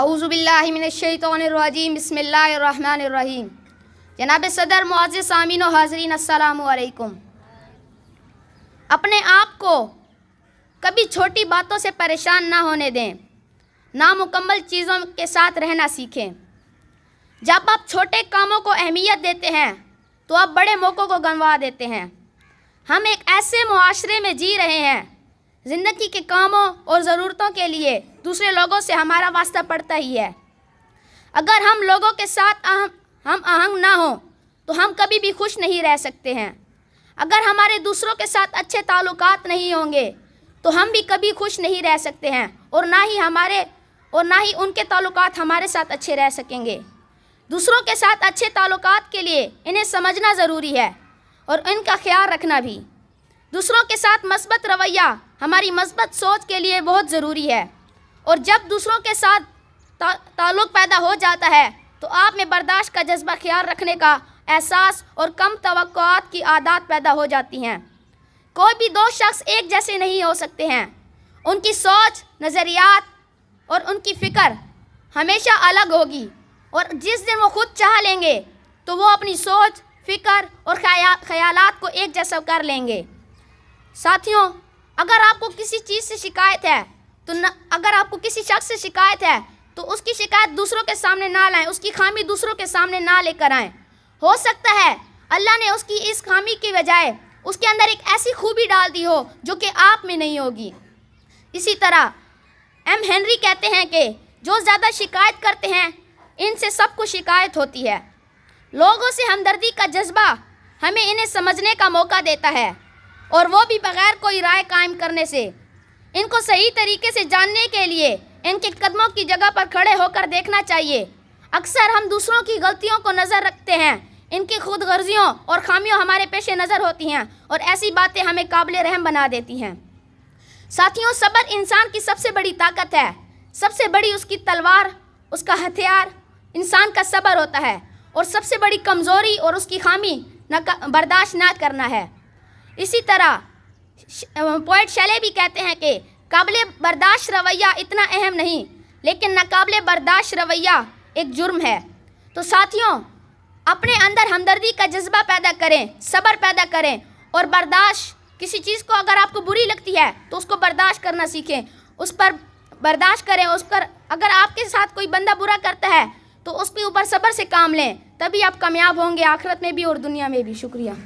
अउज़बिल्लिमिनशैतरजीम बसमीम जनाब सदर मुआज़ सामिन हाजरीन असलकुम अपने आप को कभी छोटी बातों से परेशान ना होने दें नामुकम्मल चीज़ों के साथ रहना सीखें जब आप छोटे कामों को अहमियत देते हैं तो आप बड़े मौक़ों को गंवा देते हैं हम एक ऐसे माशरे में जी रहे हैं ज़िंदगी के कामों और ज़रूरतों के लिए दूसरे लोगों से हमारा वास्ता पड़ता ही है अगर हम लोगों के साथ आहं, हम आहंग ना हों तो हम कभी भी खुश नहीं रह सकते हैं अगर हमारे दूसरों के साथ अच्छे ताल्लुक नहीं होंगे तो हम भी कभी खुश नहीं रह सकते हैं और ना ही हमारे और ना ही उनके ताल्लुक हमारे साथ अच्छे रह सकेंगे दूसरों के साथ अच्छे ताल्लुक के लिए इन्हें समझना ज़रूरी है और इनका ख्याल रखना भी दूसरों के साथ मस्बत रवैया हमारी मस्बत सोच के लिए बहुत ज़रूरी है और जब दूसरों के साथ ताल्लुक़ पैदा हो जाता है तो आप में बर्दाश्त का जज्बा ख्याल रखने का एहसास और कम तो की आदत पैदा हो जाती हैं कोई भी दो शख्स एक जैसे नहीं हो सकते हैं उनकी सोच नज़रियात और उनकी फ़िक्र हमेशा अलग होगी और जिस दिन वो खुद चाह लेंगे तो वो अपनी सोच फ़िक्र और ख्याल ख्यालात को एक जैसा कर लेंगे साथियों अगर आपको किसी चीज़ से शिकायत है तो न, अगर आपको किसी शख्स से शिकायत है तो उसकी शिकायत दूसरों के सामने ना लाएं उसकी खामी दूसरों के सामने ना लेकर आएं हो सकता है अल्लाह ने उसकी इस खामी के बजाय उसके अंदर एक ऐसी खूबी डाल दी हो जो कि आप में नहीं होगी इसी तरह एम हेनरी कहते हैं कि जो ज़्यादा शिकायत करते हैं इनसे सबको शिकायत होती है लोगों से हमदर्दी का जज्बा हमें इन्हें समझने का मौका देता है और वो भी बगैर कोई राय कायम करने से इनको सही तरीके से जानने के लिए इनके कदमों की जगह पर खड़े होकर देखना चाहिए अक्सर हम दूसरों की गलतियों को नज़र रखते हैं इनकी खुद गर्जियों और खामियों हमारे पेशे नज़र होती हैं और ऐसी बातें हमें काबिल रहम बना देती हैं साथियों सब्र इंसान की सबसे बड़ी ताकत है सबसे बड़ी उसकी तलवार उसका हथियार इंसान का सब्र होता है और सबसे बड़ी कमज़ोरी और उसकी खामी न बर्दाश्त ना करना है इसी तरह पोइट शैले भी कहते हैं कि काबिल बर्दाश्त रवैया इतना अहम नहीं लेकिन नाकबिल बर्दाश्त रवैया एक जुर्म है तो साथियों अपने अंदर हमदर्दी का जज्बा पैदा करें सब्र पैदा करें और बर्दाश्त किसी चीज़ को अगर आपको बुरी लगती है तो उसको बर्दाश्त करना सीखें उस पर बर्दाश्त करें उस पर अगर आपके साथ कोई बंदा बुरा करता है तो उसके ऊपर सब्र से काम लें तभी आप कामयाब होंगे आखिरत में भी और दुनिया में भी शुक्रिया